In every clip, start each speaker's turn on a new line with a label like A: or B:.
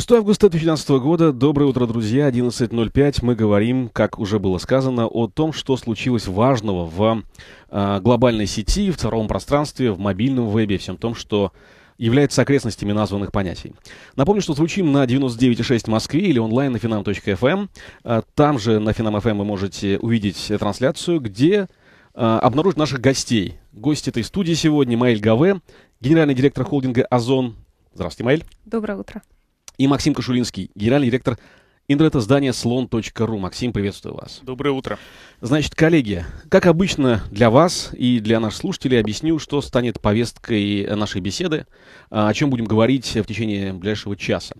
A: 6 августа 2012 года. Доброе утро, друзья. 11.05. Мы говорим, как уже было сказано, о том, что случилось важного в э, глобальной сети, в цифровом пространстве, в мобильном вебе, всем том, что является окрестностями названных понятий. Напомню, что звучим на 99.6 Москве или онлайн на finam.fm. Эм. А, там же на finam.fm эм вы можете увидеть трансляцию, где э, а, обнаружить наших гостей. Гость этой студии сегодня Майль Гаве, генеральный директор холдинга «Озон». Здравствуйте, Майль. Доброе утро и Максим Кашулинский, генеральный директор Интернет издание слон.ру. Максим, приветствую вас. Доброе утро. Значит, коллеги, как обычно для вас и для наших слушателей объясню, что станет повесткой нашей беседы, а, о чем будем говорить в течение ближайшего часа.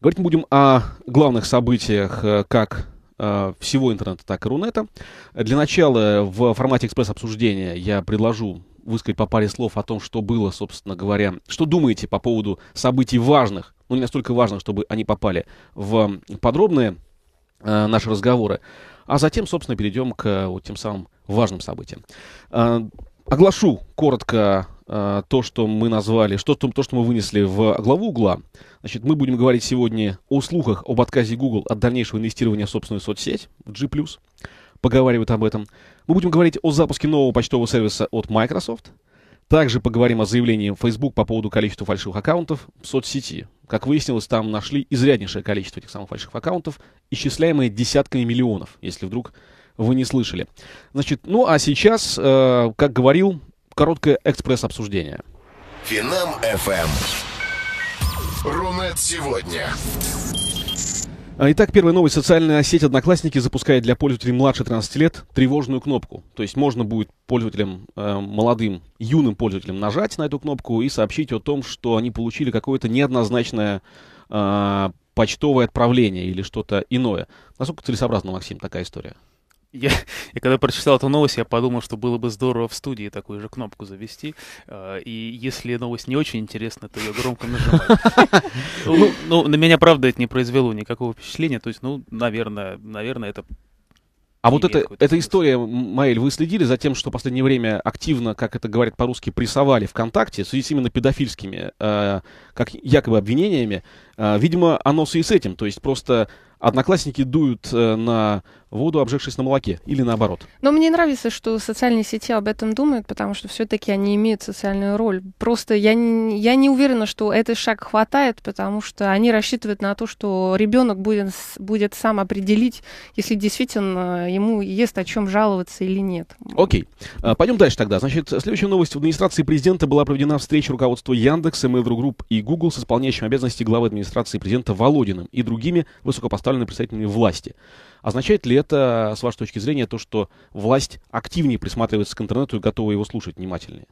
A: Говорить мы будем о главных событиях э, как э, всего интернета, так и Рунета. Для начала в формате экспресс-обсуждения я предложу высказать по паре слов о том, что было, собственно говоря. Что думаете по поводу событий важных, ну не настолько важных, чтобы они попали в подробные э, наши разговоры, а затем, собственно, перейдем к э, вот тем самым важным событиям. Э, оглашу коротко э, то, что мы назвали, что, то, что мы вынесли в главу угла. Значит, мы будем говорить сегодня о слухах об отказе Google от дальнейшего инвестирования в собственную соцсеть, в G+. Поговаривают об этом. Мы будем говорить о запуске нового почтового сервиса от Microsoft. Также поговорим о заявлении Facebook по поводу количества фальшивых аккаунтов в соцсети. Как выяснилось, там нашли изряднейшее количество этих самых фальшивых аккаунтов, исчисляемые десятками миллионов, если вдруг вы не слышали. Значит, ну а сейчас, э, как говорил, короткое экспресс-обсуждение.
B: Финам FM. Эм. Рунет сегодня.
A: А, итак, первая новость. Социальная сеть Одноклассники запускает для пользователей младше 13 лет тревожную кнопку. То есть можно будет пользователям, э, молодым, юным пользователям нажать на эту кнопку и сообщить о том, что они получили какое-то неоднозначное э, почтовое отправление или что-то иное. Насколько целесообразно, Максим, такая история?
C: Я, я когда прочитал эту новость, я подумал, что было бы здорово в студии такую же кнопку завести. А, и если новость не очень интересна, то ее громко нажимать. Ну, ну, на меня, правда, это не произвело никакого впечатления. То есть, ну, наверное, наверное, это а
A: вот это, эта история, Маэль, вы следили за тем, что в последнее время активно, как это говорят по-русски, прессовали ВКонтакте в связи с именно педофильскими, э, как якобы обвинениями. Э, видимо, оно и с этим. То есть просто одноклассники дуют э, на воду, обжегшись на молоке, или наоборот.
D: Но мне нравится, что социальные сети об этом думают, потому что все-таки они имеют социальную роль. Просто я, не, я не уверена, что этот шаг хватает, потому что они рассчитывают на то, что ребенок будет, будет сам определить, если действительно э, ему есть о чем жаловаться или нет.
A: Окей. А, Пойдем дальше тогда. Значит, следующая новость. В администрации президента была проведена встреча руководства Яндекса, Mail.ru Group и Google с исполняющим обязанности главы администрации президента Володиным и другими высокопоставленными представителями власти. Означает ли это, с вашей точки зрения, то, что власть активнее присматривается к интернету и готова его слушать внимательнее?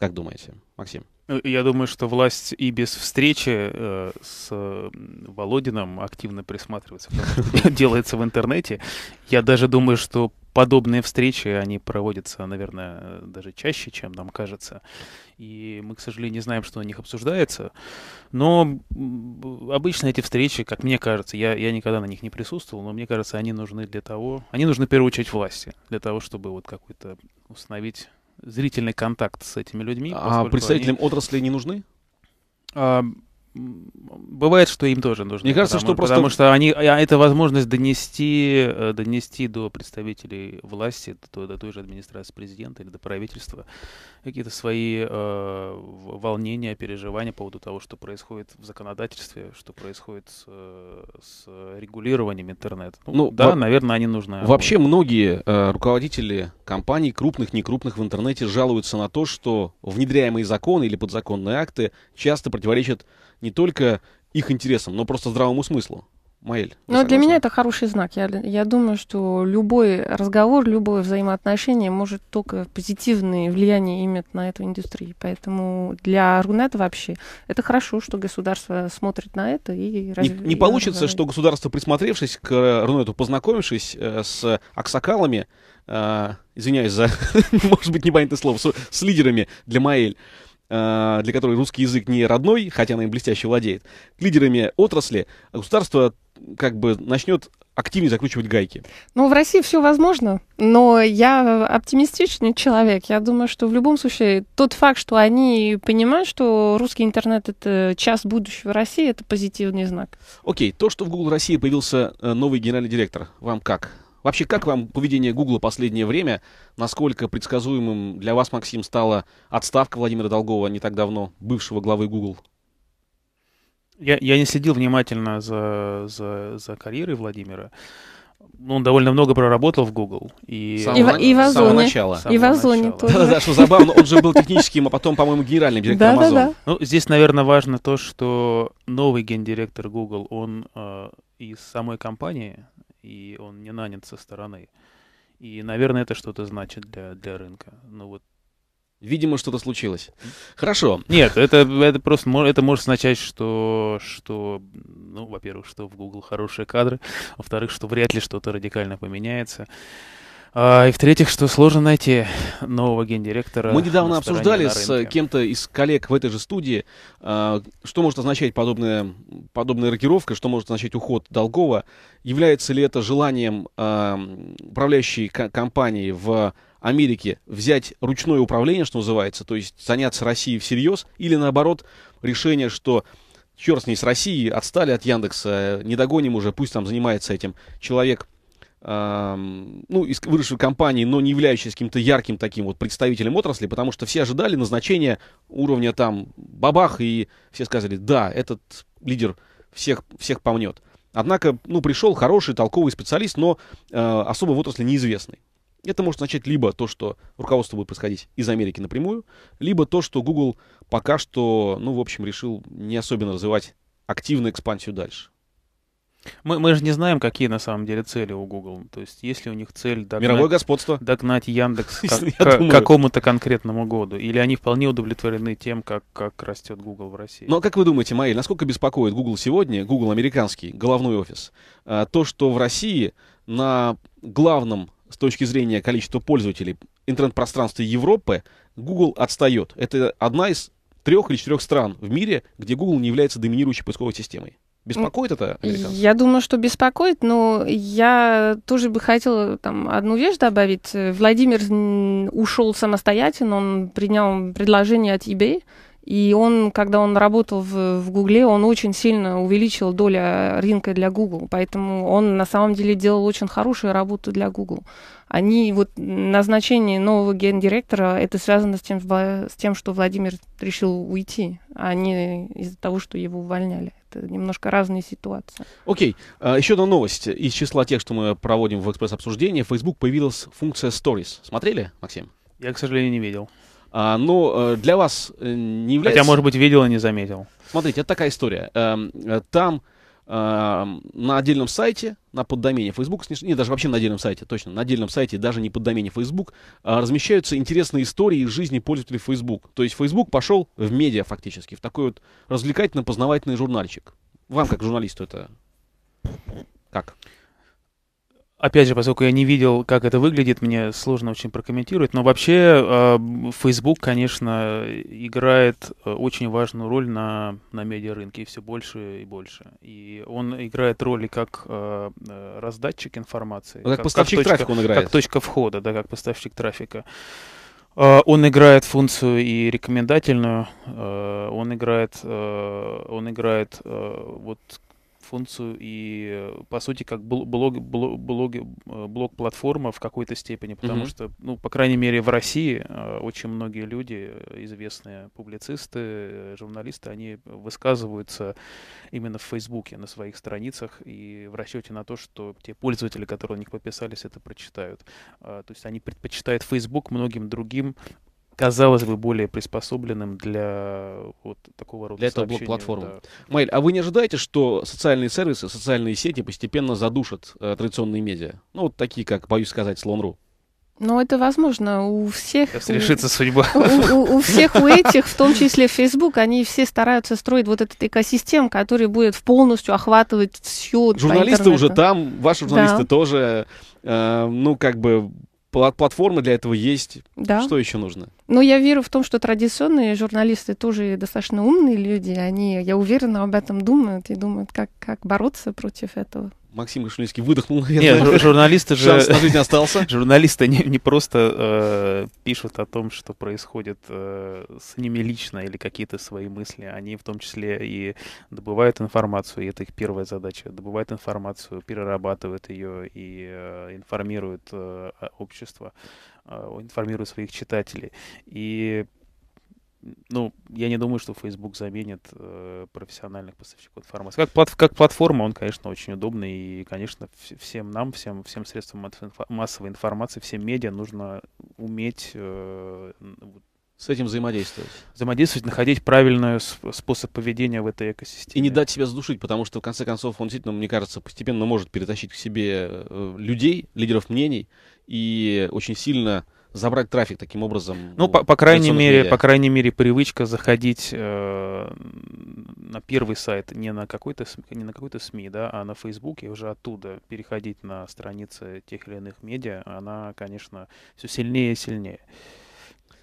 C: Как думаете, Максим? Ну, я думаю, что власть и без встречи э, с Володином активно присматривается, делается в интернете. Я даже думаю, что подобные встречи, они проводятся, наверное, даже чаще, чем нам кажется. И мы, к сожалению, не знаем, что на них обсуждается. Но обычно эти встречи, как мне кажется, я, я никогда на них не присутствовал, но мне кажется, они нужны для того... Они нужны, в первую очередь, власти. Для того, чтобы вот какой-то установить зрительный контакт с этими людьми. А представителям они... отрасли не нужны? бывает, что им тоже нужно. Мне кажется, потому, что просто... Потому что они, а, это возможность донести, э, донести до представителей власти, до, до той же администрации президента или до правительства какие-то свои э, волнения, переживания по поводу того, что происходит в законодательстве, что происходит с, с регулированием интернета. Ну, ну да, во... наверное, они нужны. Вообще
A: многие э, руководители компаний, крупных, некрупных в интернете, жалуются на то, что внедряемые законы или подзаконные акты часто противоречат не только их интересам, но просто здравому смыслу. Маэль.
D: Ну, для меня это хороший знак. Я, я думаю, что любой разговор, любое взаимоотношение может только позитивное влияние иметь на эту индустрию. Поэтому для Рунет вообще это хорошо, что государство смотрит на это и раз... Не, не и получится, что
A: государство, присмотревшись к э, Рунету, познакомившись э, с аксакалами, э, извиняюсь за, может быть, непонятное слово, с, с лидерами для Маэль, Э, для которой русский язык не родной, хотя она им блестяще владеет, лидерами отрасли, государство как бы начнет активнее закручивать гайки?
D: Ну, в России все возможно, но я оптимистичный человек. Я думаю, что в любом случае тот факт, что они понимают, что русский интернет — это час будущего России, это позитивный знак.
A: Окей, то, что в Google России появился э, новый генеральный директор, вам как? Вообще, как вам поведение Гугла последнее время? Насколько предсказуемым для вас, Максим, стала отставка Владимира Долгова не так давно, бывшего главы Google?
C: Я, я не следил внимательно за, за, за карьерой Владимира. Ну, он довольно много проработал в Google. И, Сам, и, на... и в Озоне. С самого начала. И в Азоне. тоже. Да-да-да, что забавно, он же был техническим, а потом, по-моему, генеральным директором Amazon. Да-да-да. Ну, здесь, наверное, важно то, что новый гендиректор Google, он э, из самой компании, и он не нанят со стороны. И, наверное, это что-то значит для, для рынка. Ну вот Видимо, что-то случилось. Хорошо. Нет, это, это просто это может означать, что, что ну, во-первых, что в Google хорошие кадры, во-вторых, что вряд ли что-то радикально поменяется. А, и в-третьих, что сложно найти нового гендиректора. Мы недавно обсуждали с
A: кем-то из коллег в этой же студии, а, что может означать подобная, подобная рокировка, что может означать уход Долгова. Является ли это желанием а, управляющей компании в Америке взять ручное управление, что называется, то есть заняться Россией всерьез, или наоборот решение, что черт с ней, с Россией, отстали от Яндекса, не догоним уже, пусть там занимается этим человек ну, из выросшей компании, но не являющейся каким-то ярким таким вот представителем отрасли, потому что все ожидали назначения уровня там бабах, и все сказали, да, этот лидер всех, всех помнет. Однако, ну, пришел хороший, толковый специалист, но э, особо в отрасли неизвестный. Это может означать либо то, что руководство будет происходить из Америки напрямую, либо то, что Google пока что, ну, в общем, решил не особенно развивать активную экспансию
C: дальше. Мы, мы же не знаем, какие на самом деле цели у Google. То есть, если у них цель догнать, мировое господство, догнать Яндекс к, к какому-то конкретному году, или они вполне удовлетворены тем, как, как растет Google в России. Но ну,
A: а как вы думаете, Маиль, насколько беспокоит Google сегодня, Google американский головной офис, а, то, что в России на главном с точки зрения количества пользователей интернет пространстве Европы Google отстает. Это одна из трех или четырех стран в мире, где Google не является доминирующей поисковой системой. Беспокоит это американцев?
D: Я думаю, что беспокоит, но я тоже бы хотела там одну вещь добавить. Владимир ушел самостоятельно, он принял предложение от eBay, и он, когда он работал в, в Гугле, он очень сильно увеличил долю рынка для Google. Поэтому он на самом деле делал очень хорошую работу для Google. Они вот назначение нового гендиректора, это связано с тем, с тем, что Владимир решил уйти, а не из-за того, что его увольняли. Это немножко разные ситуации.
A: Окей. Okay. А, Еще одна новость из числа тех, что мы проводим в экспресс-обсуждении. В Facebook появилась функция Stories. Смотрели, Максим? Я, к сожалению, не видел. А, но э, для
C: вас э, не является... Хотя, может быть, видел и не заметил.
A: Смотрите, это такая история. Эм, э, там на отдельном сайте, на поддомене Facebook, не даже вообще на отдельном сайте, точно, на отдельном сайте, даже не поддомене Facebook, а, размещаются интересные истории из жизни пользователей Facebook. То есть Facebook пошел в медиа фактически, в такой вот развлекательно-познавательный журнальчик. Вам как журналисту
C: это как? опять же, поскольку я не видел, как это выглядит, мне сложно очень прокомментировать. Но вообще а, Facebook, конечно, играет э, очень важную роль на, на медиарынке, и все больше и больше. И он играет роль как э, э, раздатчик информации. Ну, как, как поставщик как точка, трафика он играет. Как точка входа, да, как поставщик трафика. А, он играет функцию и рекомендательную, он играет, он играет вот функцию и, э, по сути, как блог, блог, блог, э, блог-платформа в какой-то степени, потому mm-hmm. что, ну, по крайней мере, в России э, очень многие люди, известные публицисты, журналисты, они высказываются именно в Фейсбуке на своих страницах и в расчете на то, что те пользователи, которые у них подписались, это прочитают. А, то есть они предпочитают Facebook многим другим казалось бы, более приспособленным для вот такого рода Для этого блок-платформы. Да. Майль, а вы не ожидаете, что
A: социальные сервисы, социальные сети постепенно задушат э, традиционные медиа? Ну, вот такие, как, боюсь сказать, Слон.ру.
D: Ну это возможно у всех. Сейчас решится у, судьба. У, у, у всех у этих, в том числе Facebook, они все стараются строить вот этот экосистем, который будет полностью охватывать все. Журналисты уже там,
A: ваши журналисты да. тоже. Э, ну, как бы платформы для этого есть. Да. Что еще нужно?
D: Но ну, я верю в том, что традиционные журналисты тоже достаточно умные люди. Они, я уверена, об этом думают и думают, как, как бороться против этого.
C: Максим Кашулинский
A: выдохнул, наверное. Нет, журналисты же... Шанс на жизнь
C: остался. Журналисты не, не просто э, пишут о том, что происходит э, с ними лично или какие-то свои мысли. Они в том числе и добывают информацию, и это их первая задача. Добывают информацию, перерабатывают ее и э, информируют э, общество, э, информируют своих читателей. И ну, я не думаю, что Facebook заменит э, профессиональных поставщиков информации. Как, плат, как платформа он, конечно, очень удобный. И, конечно, в, всем нам, всем, всем средствам массовой информации, всем медиа нужно уметь э, с этим взаимодействовать. Взаимодействовать, находить правильный способ поведения в этой экосистеме. И не дать себя сдушить, потому что, в конце
A: концов, он действительно, мне кажется, постепенно может перетащить к себе э, людей, лидеров мнений, и очень сильно забрать трафик таким образом. Ну, по, по крайней мере, медиа. по
C: крайней мере, привычка заходить э, на первый сайт не на какой-то не на какой-то СМИ, да, а на Facebook и уже оттуда переходить на страницы тех или иных медиа, она, конечно, все сильнее и сильнее.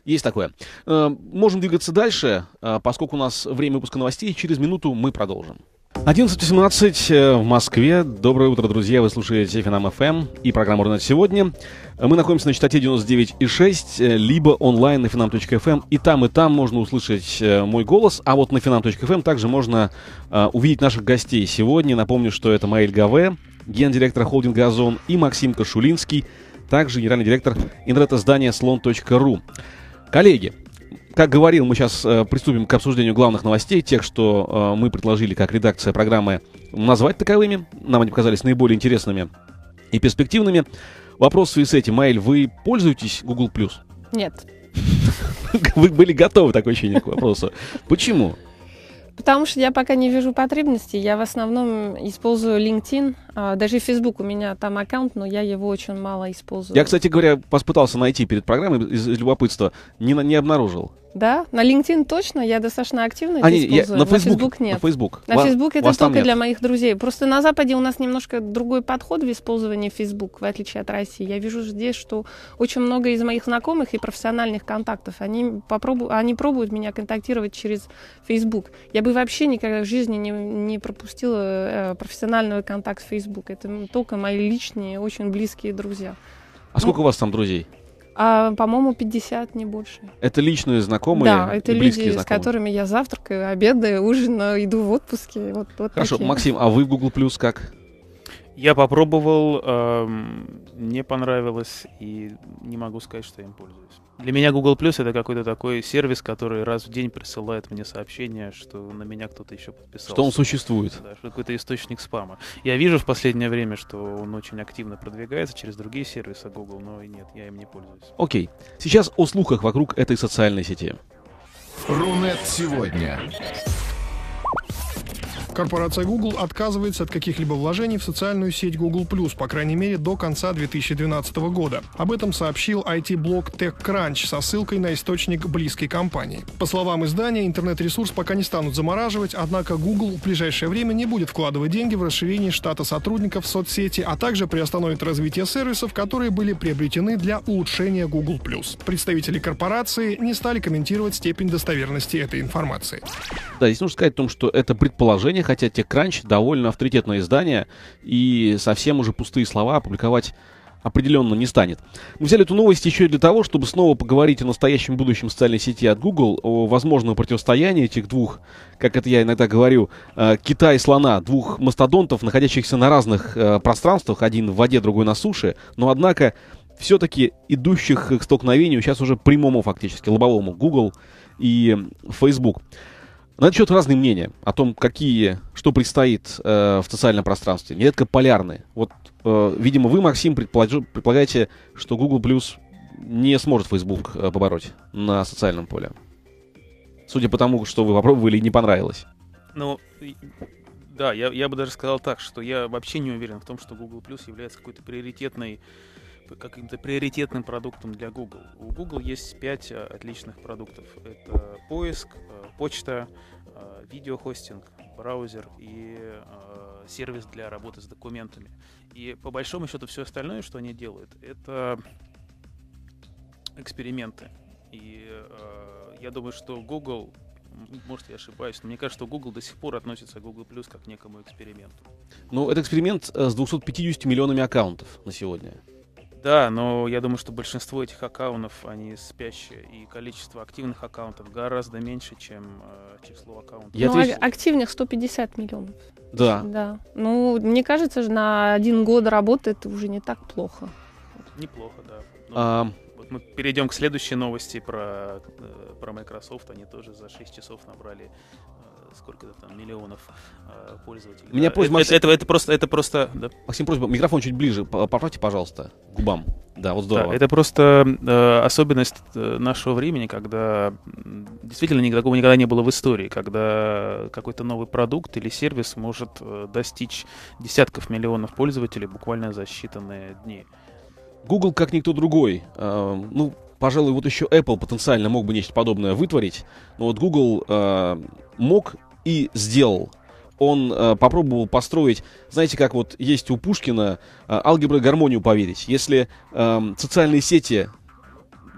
C: Есть такое. Э, можем двигаться
A: дальше, э, поскольку у нас время выпуска новостей. Через минуту мы продолжим. 11.17 э, в Москве. Доброе утро, друзья. Вы слушаете Финам ФМ и программу «Рунет сегодня». Мы находимся на частоте 99.6, э, либо онлайн на финам.фм. Эм». И там, и там можно услышать э, мой голос. А вот на финам.фм эм» также можно увидеть наших гостей сегодня. Напомню, что это Маэль Гаве, гендиректор холдинга «Озон», и Максим Кашулинский, также генеральный директор интернет здания слон.ру. Коллеги, как говорил, мы сейчас э, приступим к обсуждению главных новостей, тех, что э, мы предложили как редакция программы назвать таковыми. Нам они показались наиболее интересными и перспективными. Вопрос в связи с этим. Майль, вы пользуетесь Google+. Нет. Вы были готовы, такое ощущение, к вопросу. Почему?
D: Потому что я пока не вижу потребности. Я в основном использую LinkedIn. А, даже Facebook у меня там аккаунт, но я его очень мало использую. Я, кстати
A: говоря, попытался найти перед программой из, из любопытства. Не, не обнаружил.
D: Да, на LinkedIn точно, я достаточно активно а это не, использую. Я, на, Facebook, на Facebook нет. На Facebook, на Facebook это только для моих друзей. Просто на Западе у нас немножко другой подход в использовании Facebook, в отличие от России. Я вижу здесь, что очень много из моих знакомых и профессиональных контактов, они, попробу... они пробуют меня контактировать через Facebook. Я бы вообще никогда в жизни не, не пропустила э, профессиональный контакт в Facebook. Это только мои личные, очень близкие друзья. А ну, сколько у вас там друзей? А, по-моему, 50, не больше.
A: Это личные знакомые? Да, это люди, знакомые. с которыми
D: я завтракаю, обедаю, ужинаю, иду в отпуске. Вот, вот Хорошо, такие. Максим, а вы
C: в Google Plus как? Я попробовал, эм, мне понравилось, и не могу сказать, что я им пользуюсь. Для меня Google Plus это какой-то такой сервис, который раз в день присылает мне сообщение, что на меня кто-то еще подписался. Что он существует. Да, что какой-то источник спама. Я вижу в последнее время, что он очень активно продвигается через другие сервисы Google,
B: но и нет, я им не пользуюсь.
A: Окей. Сейчас о слухах вокруг этой социальной сети.
B: Рунет сегодня. Корпорация Google отказывается от каких-либо вложений в социальную сеть Google+, по крайней мере, до конца 2012 года. Об этом сообщил IT-блог TechCrunch со ссылкой на источник близкой компании. По словам издания, интернет-ресурс пока не станут замораживать, однако Google в ближайшее время не будет вкладывать деньги в расширение штата сотрудников в соцсети, а также приостановит развитие сервисов, которые были приобретены для улучшения Google+. Представители корпорации не стали комментировать степень достоверности этой информации.
A: Да, здесь нужно сказать о том, что это предположение, хотя TechCrunch довольно авторитетное издание и совсем уже пустые слова опубликовать определенно не станет. Мы взяли эту новость еще и для того, чтобы снова поговорить о настоящем будущем социальной сети от Google, о возможном противостоянии этих двух, как это я иногда говорю, э, кита и слона, двух мастодонтов, находящихся на разных э, пространствах, один в воде, другой на суше, но однако все-таки идущих к столкновению сейчас уже прямому фактически, лобовому, Google и Facebook. На этот разные мнения о том, какие, что предстоит э, в социальном пространстве. Нередко полярные. Вот, э, видимо, вы, Максим, предполагаете, что Google Plus не сможет Facebook э, побороть на социальном поле. Судя по тому, что вы попробовали и не понравилось.
C: Ну, да, я, я бы даже сказал так, что я вообще не уверен в том, что Google Plus является какой-то приоритетной каким-то приоритетным продуктом для Google. У Google есть пять э, отличных продуктов. Это поиск, э, почта, э, видеохостинг, браузер и сервис для работы с документами. И по большому счету все остальное, что они делают, это эксперименты. И я думаю, что Google, может я ошибаюсь, но мне кажется, что Google до сих пор относится к Google Plus как к некому эксперименту.
A: Ну, это эксперимент с 250 миллионами аккаунтов на сегодня.
C: Да, но я думаю, что большинство этих аккаунтов, они спящие, и количество активных аккаунтов гораздо меньше, чем э, число аккаунтов. Я ну, отвечу... А
D: активных 150 миллионов. Да. Да. Ну, мне кажется, же на один год работы это уже не так плохо.
C: Неплохо, да. Ну, а... Вот мы перейдем к следующей новости про, э, про Microsoft. Они тоже за 6 часов набрали сколько-то там миллионов э, пользователей. меня да. просьба, это, Максим... это, это,
A: это просто, это просто, да. Максим, просьба, микрофон чуть ближе, поправьте, пожалуйста, губам. Да, вот здорово. Да, это
C: просто э, особенность э, нашего времени, когда действительно такого никогда не было в истории, когда какой-то новый продукт или сервис может э, достичь десятков миллионов пользователей буквально за считанные дни. Google, как
A: никто другой, э, ну, пожалуй, вот еще Apple потенциально мог бы нечто подобное вытворить, но вот Google э, мог и сделал. Он э, попробовал построить, знаете, как вот есть у Пушкина э, алгебра гармонию поверить. Если э, социальные сети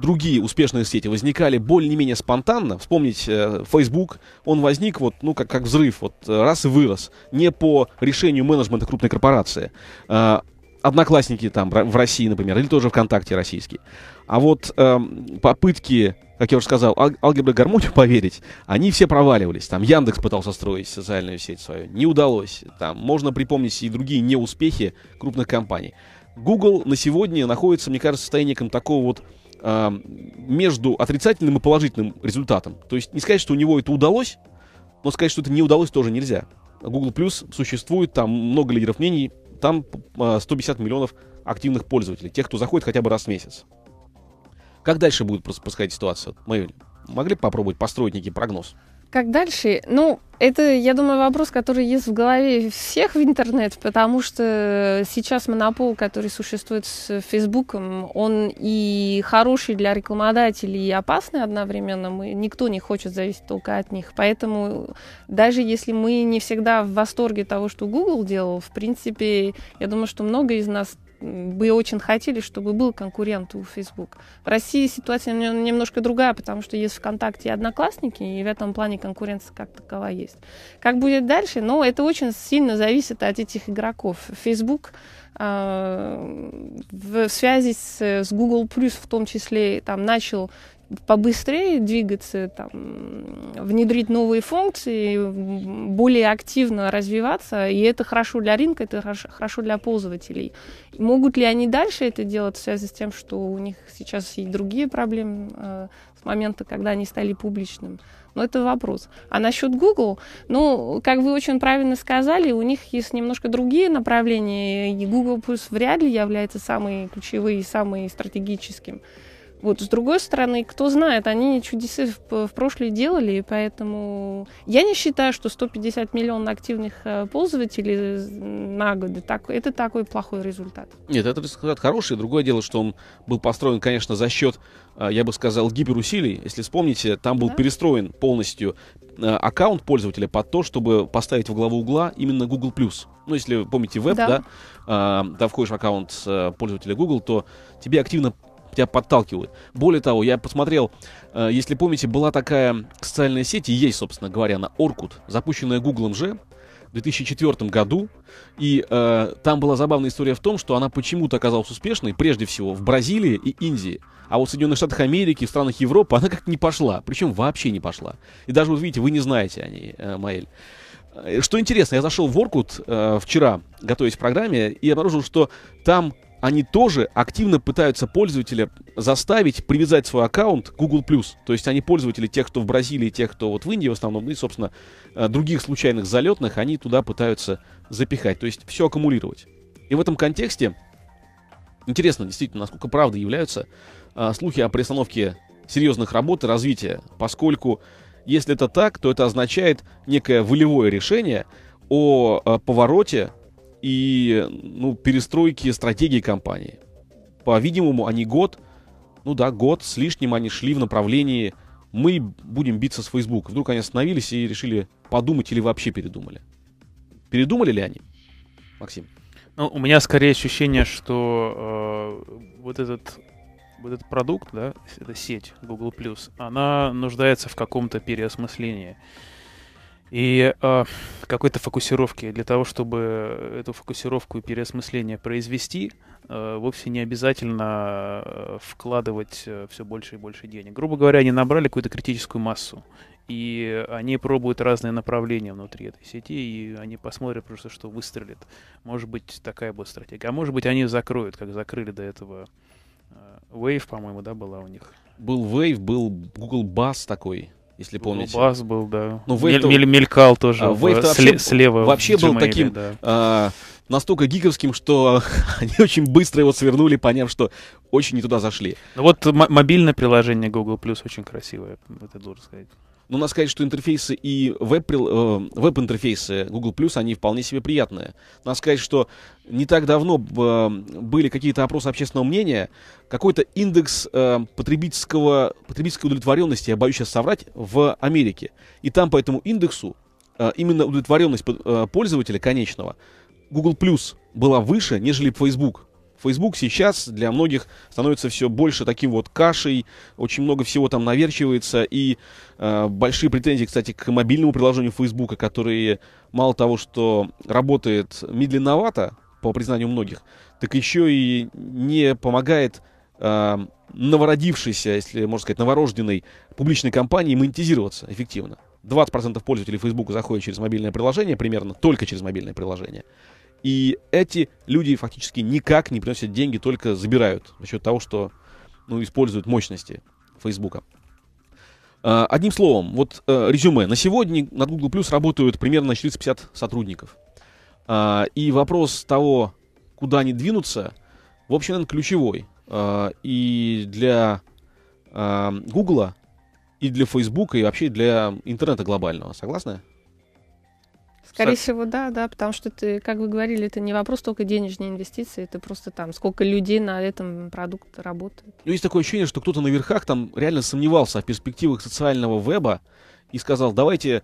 A: другие успешные сети возникали более-менее спонтанно. Вспомнить э, Facebook, он возник вот, ну, как, как взрыв, вот э, раз и вырос, не по решению менеджмента крупной корпорации. Э, одноклассники там в России, например, или тоже ВКонтакте российский. А вот э, попытки, как я уже сказал, алгебры гармонию поверить, они все проваливались. Там Яндекс пытался строить социальную сеть свою, не удалось. Там можно припомнить и другие неуспехи крупных компаний. Google на сегодня находится, мне кажется, в состоянии такого вот э, между отрицательным и положительным результатом. То есть не сказать, что у него это удалось, но сказать, что это не удалось, тоже нельзя. Google Plus существует, там много лидеров мнений, там 150 а, миллионов активных пользователей, тех, кто заходит хотя бы раз в месяц. Как дальше будет происходить ситуация? Мы могли бы попробовать построить некий прогноз?
D: Как дальше? Ну, это, я думаю, вопрос, который есть в голове всех в интернет, потому что сейчас монопол, который существует с Фейсбуком, он и хороший для рекламодателей, и опасный одновременно. Мы, никто не хочет зависеть только от них. Поэтому даже если мы не всегда в восторге того, что Google делал, в принципе, я думаю, что много из нас бы очень хотели, чтобы был конкурент у Facebook. В России ситуация немножко другая, потому что есть ВКонтакте и Одноклассники, и в этом плане конкуренция как такова есть. Как будет дальше? но ну, это очень сильно зависит от этих игроков. Facebook а, в связи с, с Google Plus в том числе там начал побыстрее двигаться, там, внедрить новые функции, более активно развиваться. И это хорошо для рынка, это хорошо для пользователей. И могут ли они дальше это делать в связи с тем, что у них сейчас и другие проблемы э, с момента, когда они стали публичным? Но это вопрос. А насчет Google, ну, как вы очень правильно сказали, у них есть немножко другие направления, и Google Plus вряд ли является самым ключевым и самым стратегическим. Вот, с другой стороны, кто знает, они чудесы в, в прошлое делали, и поэтому я не считаю, что 150 миллионов активных э, пользователей э, на год так, это такой плохой результат.
A: Нет, это результат хороший. Другое дело, что он был построен, конечно, за счет, э, я бы сказал, гиперусилий. Если вспомните, там был да? перестроен полностью аккаунт пользователя под то, чтобы поставить в главу угла именно Google+. Ну, если помните веб, да, да э, а, ты входишь в аккаунт пользователя Google, то тебе активно тебя подталкивают. Более того, я посмотрел, э, если помните, была такая социальная сеть, и есть, собственно говоря, на Orkut, запущенная Гуглом же, в 2004 году. И э, там была забавная история в том, что она почему-то оказалась успешной, прежде всего, в Бразилии и Индии. А вот в Соединенных Штатах Америки, в странах Европы она как-то не пошла. Причем вообще не пошла. И даже, вот видите, вы не знаете о ней, э, Маэль. Э, что интересно, я зашел в Orkut э, вчера, готовясь к программе, и обнаружил, что там они тоже активно пытаются пользователя заставить привязать свой аккаунт к Google+. То есть они пользователи тех, кто в Бразилии, тех, кто вот в Индии в основном, ну и, собственно, э, других случайных залетных, они туда пытаются запихать. То есть все аккумулировать. И в этом контексте интересно действительно, насколько правдой являются а, слухи о приостановке серьезных работ и развития, поскольку если это так, то это означает некое волевое решение о, о э, повороте и ну, перестройки стратегии компании. По-видимому, они год, ну да, год с лишним они шли в направлении «мы будем биться с Facebook». Вдруг они остановились и решили подумать или вообще передумали. Передумали ли они, Максим?
C: Ну, у меня скорее ощущение, что э, вот этот вот этот продукт, да, эта сеть Google+, она нуждается в каком-то переосмыслении и э, какой-то фокусировки. Для того, чтобы эту фокусировку и переосмысление произвести, э, вовсе не обязательно а, вкладывать э, все больше и больше денег. Грубо говоря, они набрали какую-то критическую массу, и они пробуют разные направления внутри этой сети, и они посмотрят просто, что выстрелит. Может быть, такая будет стратегия. А может быть, они закроют, как закрыли до этого э, Wave, по-моему, да, была у них.
A: Был Wave, был Google Bus такой если ну, помните. Бас был, да. Ну, Вейв Мель, мель, мелькал тоже. А, Вейв вообще, э, слева вообще был таким да. а, настолько гиковским, что они очень быстро его свернули, поняв, что очень не туда зашли.
C: Ну вот мобильное приложение Google Plus очень красивое, это должен сказать. Но ну,
A: надо сказать, что интерфейсы и э, веб-интерфейсы веб Google+, они вполне себе приятные. Надо сказать, что не так давно э, были какие-то опросы общественного мнения, какой-то индекс э, потребительского, потребительской удовлетворенности, я боюсь сейчас соврать, в Америке. И там по этому индексу именно удовлетворенность пользователя конечного Google Plus была выше, нежели Facebook. Facebook сейчас для многих становится все больше таким вот кашей, очень много всего там наверчивается, и э, большие претензии, кстати, к мобильному приложению Facebook, которые мало того, что работает медленновато, по признанию многих, так еще и не помогает э, новородившейся, если можно сказать, новорожденной публичной компании монетизироваться эффективно. 20% пользователей Facebook заходят через мобильное приложение примерно, только через мобильное приложение. И эти люди фактически никак не приносят деньги, только забирают за счет того, что ну, используют мощности Фейсбука. А, одним словом, вот э, резюме. На сегодня на Google Plus работают примерно 450 сотрудников. А, и вопрос того, куда они двинутся, в общем, он ключевой. А, и для Google, и для Facebook, и вообще для интернета глобального. Согласны?
D: Скорее всего, да, да, потому что ты, как вы говорили, это не вопрос только денежной инвестиции, это просто там сколько людей на этом продукт работает.
A: Ну, есть такое ощущение, что кто-то на верхах там реально сомневался о перспективах социального веба и сказал, давайте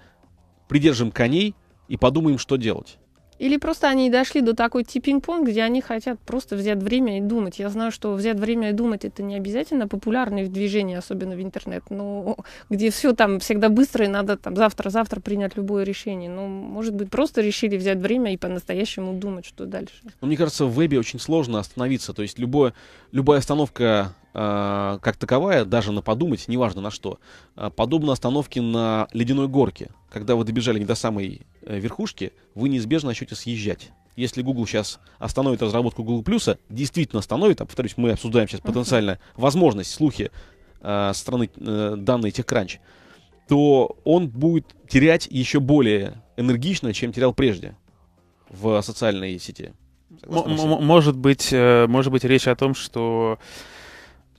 A: придержим коней и подумаем, что делать.
D: Или просто они дошли до такой типинг-понт, где они хотят просто взять время и думать. Я знаю, что взять время и думать это не обязательно популярные движения, особенно в интернет, но где все там всегда быстро и надо там завтра-завтра принять любое решение. Но ну, может быть, просто решили взять время и по-настоящему думать, что дальше. Но
A: ну, мне кажется, в вебе очень сложно остановиться. То есть любое, любая остановка Э, как таковая, даже на подумать, неважно на что, э, подобно остановке на ледяной горке. Когда вы добежали не до самой э, верхушки, вы неизбежно начнете съезжать. Если Google сейчас остановит разработку Google Plus, действительно остановит, а повторюсь, мы обсуждаем сейчас потенциально возможность, слухи э, страны э, TechCrunch, то он будет терять еще более энергично, чем терял прежде в
C: социальной сети. Может быть, может быть речь о том, что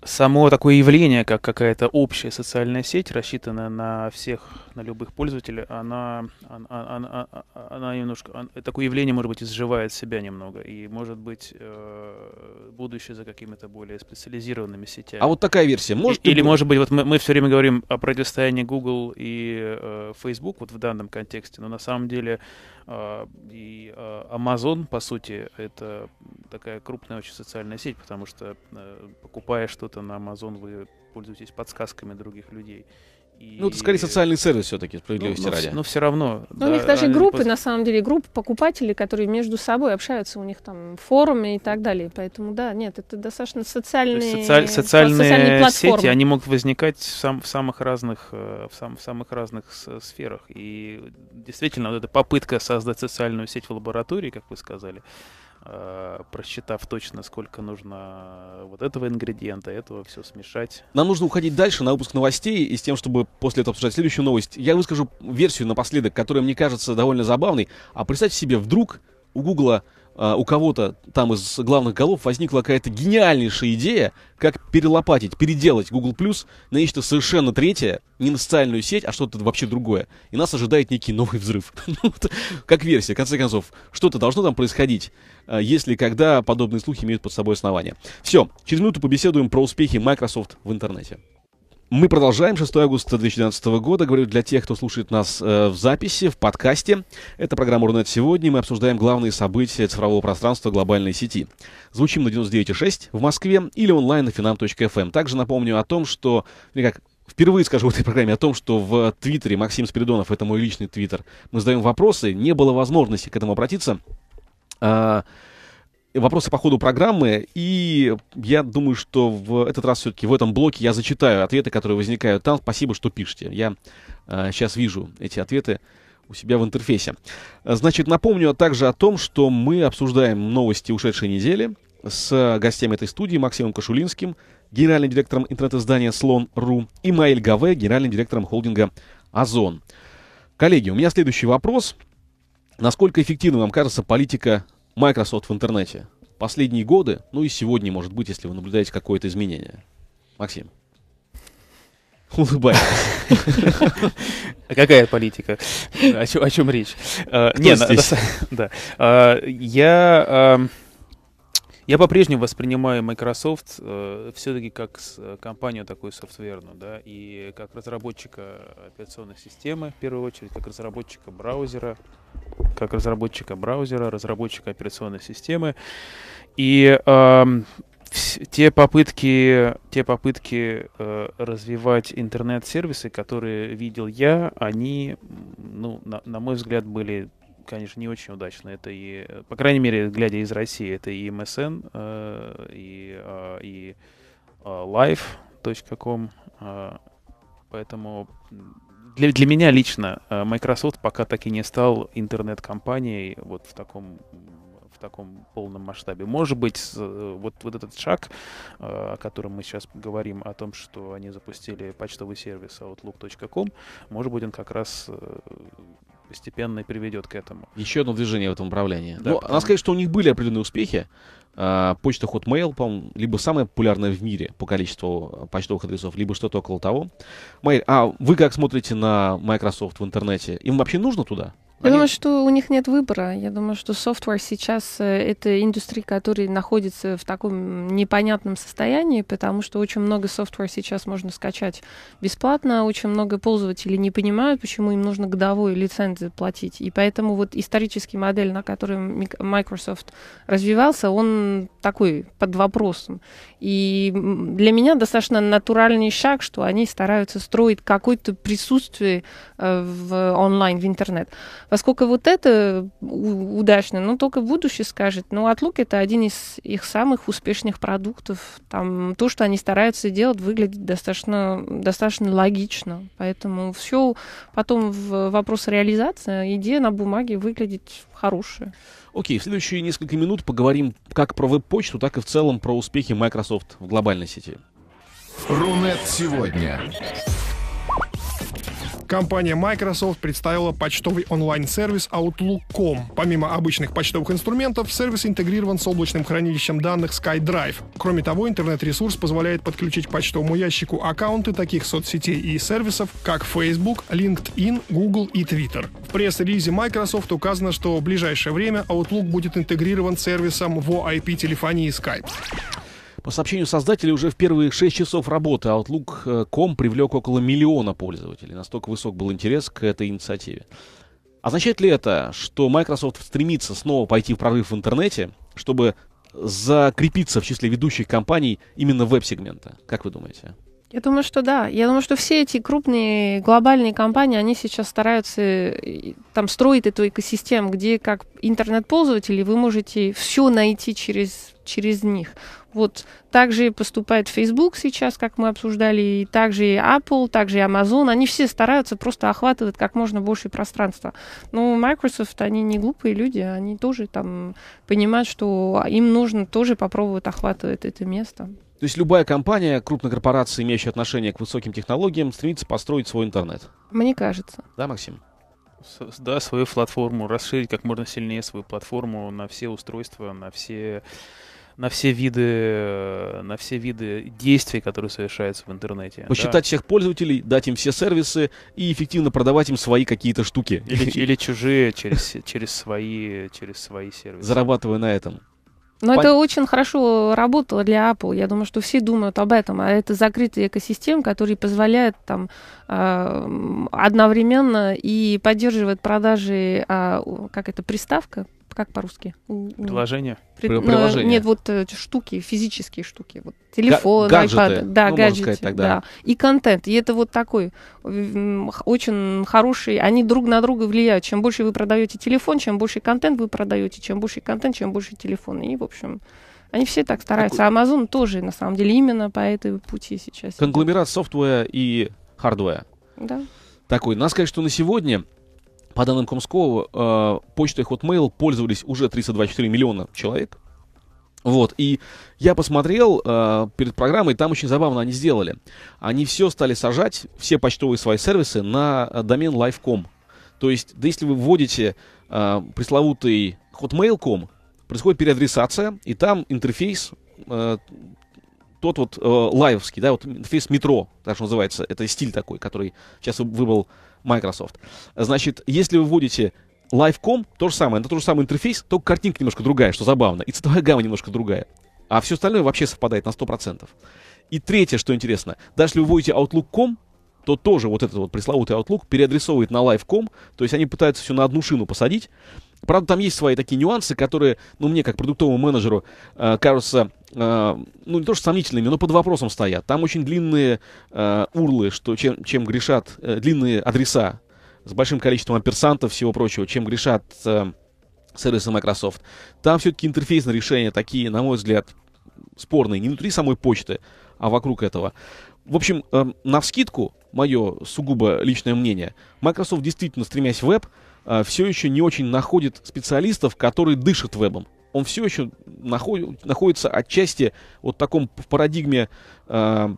C: само такое явление, как какая-то общая социальная сеть, рассчитанная на всех, на любых пользователей, она, она, она, а, она немножко, она, такое явление, может быть, изживает себя немного, и, может быть, э, будущее за какими-то более специализированными сетями. А вот такая версия может... И, или, может быть, вот мы, мы все время говорим о противостоянии Google и э, Facebook вот в данном контексте, но на самом деле а, и а, Amazon, по сути, это такая крупная очень социальная сеть, потому что э, покупая что-то на Amazon, вы пользуетесь подсказками других людей. Ну, это скорее социальный сервис все-таки, справедливости ну, ну, ради. Но, но все равно. Но
D: да, у них даже группы, пост... на самом деле, группы покупателей, которые между собой общаются, у них там форумы и так далее. Поэтому, да, нет, это достаточно социальные, социаль, социальные, социальные сети, они
C: могут возникать в, сам, в самых разных, э, в, сам, в самых разных сферах. И действительно, вот эта попытка создать социальную сеть в лаборатории, как вы сказали, Э, просчитав точно, сколько нужно э, вот этого ингредиента, этого все смешать.
A: Нам нужно уходить дальше на выпуск новостей и с тем, чтобы после этого обсуждать следующую новость. Я выскажу версию напоследок, которая мне кажется довольно забавной. А представьте себе, вдруг у Гугла... Google а, у кого-то там из главных голов возникла какая-то гениальнейшая идея, как перелопатить, переделать Google Plus на нечто совершенно третье, не на социальную сеть, а что-то вообще другое. И нас ожидает некий новый взрыв. Ну, как версия, в конце концов, что-то должно там происходить, а, если когда подобные слухи имеют под собой основания. Все, через минуту побеседуем про успехи Microsoft в интернете. Мы продолжаем. 6 августа 2012 года. Говорю для тех, кто слушает нас э, в записи, в подкасте. Это программа «Рунет сегодня». Мы обсуждаем главные события цифрового пространства глобальной сети. Звучим на 99,6 в Москве или онлайн на finam.fm. Эм. Также напомню о том, что... Или как впервые скажу в этой программе о том, что в Твиттере Максим Спиридонов, это мой личный Твиттер, мы задаем вопросы. Не было возможности к этому обратиться. А, вопросы по ходу программы, и я думаю, что в этот раз все-таки в этом блоке я зачитаю ответы, которые возникают там. Спасибо, что пишете. Я э, сейчас вижу эти ответы у себя в интерфейсе. Значит, напомню также о том, что мы обсуждаем новости ушедшей недели с гостями этой студии Максимом Кашулинским, генеральным директором интернет-издания «Слон.ру» и Маэль Гаве, генеральным директором холдинга «Озон». Коллеги, у меня следующий вопрос. Насколько эффективна вам кажется политика Microsoft в интернете. Последние годы, ну и сегодня, может быть, если вы наблюдаете какое-то изменение. Максим.
C: Улыбайтесь. А какая политика? О чем речь? Э, Нет, да. Э, я эм, я по-прежнему воспринимаю Microsoft э, все-таки как с, э, компанию такую софтверную, да, и как разработчика операционной системы, в первую очередь, как разработчика браузера, как разработчика браузера, разработчика операционной системы. И э, те попытки, те попытки э, развивать интернет-сервисы, которые видел я, они, ну, на, на мой взгляд, были конечно, не очень удачно. Это и, э, по крайней мере, глядя из России, это и MSN э, и, а, и а, live.com. А. Поэтому для, для меня лично Microsoft пока так и не стал интернет-компанией вот в таком в таком полном масштабе. Может быть, э, вот, вот этот шаг, о котором мы сейчас говорим, о том, что они запустили почтовый сервис outlook.com, может быть, он как раз постепенно и приведет к этому.
A: Еще одно движение в этом направлении. Да, ну, потому... надо сказать, что у них были определенные успехи. А, почта Hotmail, по либо самая популярная в мире по количеству а, почтовых адресов, либо что-то около того. Mail. А вы как смотрите на Microsoft в интернете? Им вообще нужно туда?
D: Я Они... думаю, что у них нет выбора. Я думаю, что софтвер сейчас э, — это индустрия, которая находится в таком непонятном состоянии, потому что очень много софтвер сейчас можно скачать бесплатно, очень много пользователей не понимают, почему им нужно годовую лицензию платить. И поэтому вот исторический модель, на которой Microsoft развивался, он такой под вопросом. И для меня достаточно натуральный шаг, что они стараются строить какое-то присутствие э, в онлайн, в интернет. Поскольку вот это удачно, но ну, только будущее скажет. Но ну, отлук это один из их самых успешных продуктов. Там то, что они стараются делать, выглядит достаточно, достаточно логично. Поэтому все потом в вопрос реализации, а идея на бумаге выглядит хорошая.
A: Окей, в следующие несколько минут поговорим как про веб-почту, так и в целом про успехи Microsoft в глобальной сети.
B: Рунет сегодня. Компания Microsoft представила почтовый онлайн-сервис Outlook.com. Помимо обычных почтовых инструментов, сервис интегрирован с облачным хранилищем данных SkyDrive. Кроме того, интернет-ресурс позволяет подключить к почтовому ящику аккаунты таких соцсетей и сервисов, как Facebook, LinkedIn, Google и Twitter. В пресс-релизе Microsoft указано, что в ближайшее время Outlook будет интегрирован с сервисом VoIP телефонии Skype. По сообщению создателей, уже в первые
A: 6 часов работы Outlook.com э, привлек около миллиона пользователей. Настолько высок был интерес к этой инициативе. Означает ли это, что Microsoft стремится снова пойти в прорыв в интернете, чтобы закрепиться в числе ведущих компаний именно веб-сегмента? Как вы думаете?
D: Я думаю, что да. Я думаю, что все эти крупные глобальные компании, они сейчас стараются, э, там, строить эту экосистему, где как интернет-пользователи вы можете все найти через, через них. Вот так же поступает Facebook сейчас, как мы обсуждали, и также и Apple, также и Amazon. Они все стараются просто охватывать как можно больше пространства. Но Microsoft, они не глупые люди, они тоже там понимают, что им нужно тоже попробовать охватывать это место.
A: То есть любая компания, крупная корпорация, имеющая отношение к высоким технологиям, стремится построить свой интернет.
D: Мне кажется.
A: Да, Максим?
C: Да, свою платформу, расширить как можно сильнее свою платформу на все устройства, на все на все виды, э, на все виды действий, которые совершаются в интернете. Посчитать да. всех пользователей, дать им все сервисы и эффективно продавать
A: им свои какие-то штуки. Или, или
C: чужие через, через, свои, через свои сервисы.
A: Зарабатывая на этом. Но Пон... это
D: очень хорошо работало для Apple. Я думаю, что все думают об этом. А это закрытая экосистема, которая позволяет там а, одновременно и поддерживает продажи, а, как это, приставка, как по-русски? Приложение? Пред... Ну, приложение. Нет, вот э, штуки, физические штуки. Вот, телефон, Га- гаджеты. iPad. Да, ну, гаджеты. Сказать, Да. И контент. И это вот такой э, очень хороший. Они друг на друга влияют. Чем больше вы продаете телефон, чем больше контент вы продаете, чем больше контент, чем больше телефон. И, в общем... Они все так стараются. Amazon тоже, на самом деле, именно по этой пути сейчас.
A: Конгломерат софтвера и хардвера. Да. Такой. Нас, конечно, на сегодня по данным Комскова, э, почтой Hotmail пользовались уже 324 миллиона человек. Вот, и я посмотрел э, перед программой, там очень забавно они сделали. Они все стали сажать, все почтовые свои сервисы на э, домен live.com. То есть, да если вы вводите э, пресловутый hotmail.com, происходит переадресация, и там интерфейс э, тот вот э, лайвский, да, вот интерфейс метро, так что называется, это стиль такой, который сейчас выбрал Microsoft. Значит, если вы вводите Live.com, то же самое, это тот же самый интерфейс, только картинка немножко другая, что забавно, и цветовая гамма немножко другая. А все остальное вообще совпадает на 100%. И третье, что интересно, даже если вы вводите Outlook.com, то тоже вот этот вот пресловутый Outlook переадресовывает на Live.com, то есть они пытаются все на одну шину посадить, Правда, там есть свои такие нюансы, которые, ну, мне, как продуктовому менеджеру, э, кажутся, э, ну, не то что сомнительными, но под вопросом стоят. Там очень длинные э, урлы, что, чем, чем грешат, э, длинные адреса с большим количеством амперсантов, всего прочего, чем грешат э, сервисы Microsoft. Там все-таки интерфейсные решения такие, на мой взгляд, спорные. Не внутри самой почты, а вокруг этого. В общем, э, навскидку, мое сугубо личное мнение, Microsoft действительно, стремясь в веб, Э, все еще не очень находит специалистов, которые дышат вебом. Он все еще находит, находится отчасти вот в таком парадигме э,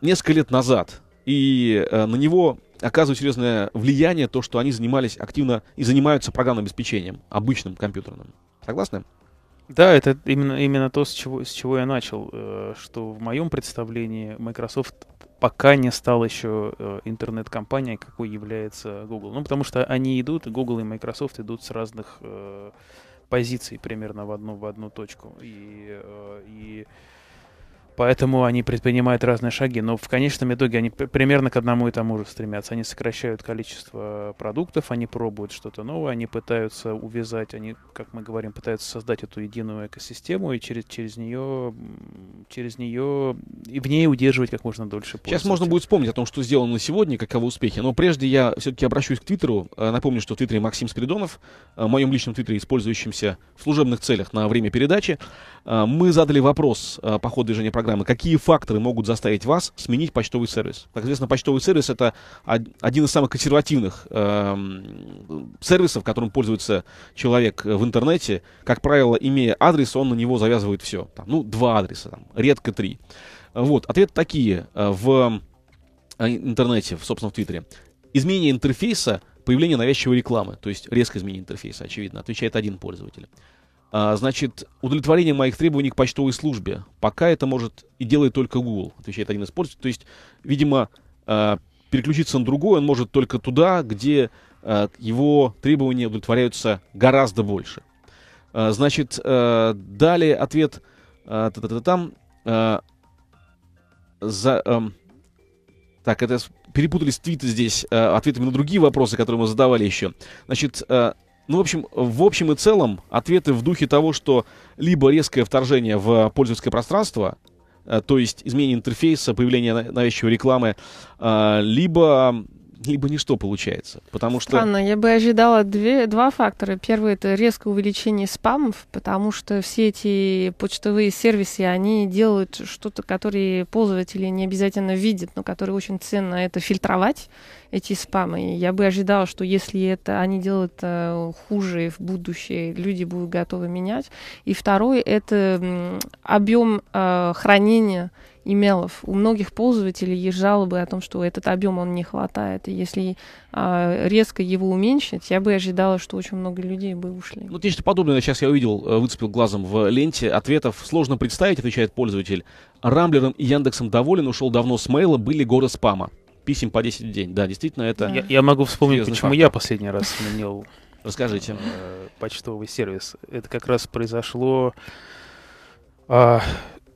A: несколько лет назад. И э, на него оказывает серьезное влияние то, что они занимались активно и занимаются программным обеспечением, обычным компьютерным. Согласны?
C: Да, это именно, именно то, с чего, с чего я начал, э, что в моем представлении Microsoft пока не стал еще э, интернет-компанией, какой является Google. Ну, потому что они идут, Google и Microsoft идут с разных э, позиций примерно в одну, в одну точку. И, э, и Поэтому они предпринимают разные шаги. Но в конечном итоге они примерно к одному и тому же стремятся. Они сокращают количество продуктов, они пробуют что-то новое, они пытаются увязать, они, как мы говорим, пытаются создать эту единую экосистему и через, через нее, через нее и в ней удерживать как можно дольше. Сейчас
A: можно будет вспомнить о том, что сделано сегодня, каковы успехи. Но прежде я все-таки обращусь к Твиттеру. Э, напомню, что в Твиттере Максим Спиридонов, э, в моем личном Твиттере, использующемся в служебных целях на время передачи. Э, мы задали вопрос по ходу движения программы, какие факторы могут заставить вас сменить почтовый сервис? Как известно, почтовый сервис — это один из самых консервативных э, сервисов, которым пользуется человек в интернете. Как правило, имея адрес, он на него завязывает все. Там, ну, два адреса, там, редко три. Вот, ответы такие э, в э, интернете, в, собственно, в Твиттере. Изменение интерфейса — появление навязчивой рекламы, то есть резкое изменение интерфейса, очевидно, отвечает один пользователь. А, значит, удовлетворение моих требований к почтовой службе. Пока это может и делает только Google, отвечает один из пользователей. То есть, видимо, а, переключиться на другой он может только туда, где а, его требования удовлетворяются гораздо больше. Значит, далее ответ там за... Эм, так, это перепутались твиты здесь ответами на другие вопросы, которые мы задавали еще. Значит, ну, в общем, в общем и целом, ответы в духе того, что либо резкое вторжение в пользовательское пространство, э, то есть изменение интерфейса, появление навязчивой рекламы, э, либо либо ничто получается, потому что... Странно,
D: я бы ожидала две, два фактора. Первый — это резкое увеличение спамов, потому что все эти почтовые сервисы, они делают что-то, которое пользователи не обязательно видят, но которые очень ценно это фильтровать эти спамы. Я бы ожидала, что если это они делают э, хуже в будущее, люди будут готовы менять. И второе это объем э, хранения имейлов. У многих пользователей есть жалобы о том, что этот объем он не хватает. И если а, резко его уменьшить, я бы ожидала, что очень много людей бы ушли.
A: Ну, нечто подобное сейчас я увидел, э, выцепил глазом в ленте ответов. Сложно представить, отвечает пользователь. Рамблером и Яндексом доволен, ушел давно с мейла, были горы спама писем по 10 в день. Да, действительно, это... Я, я могу вспомнить, почему фактор. я
C: последний раз сменил... Расскажите. Э, почтовый сервис. Это как раз произошло э, в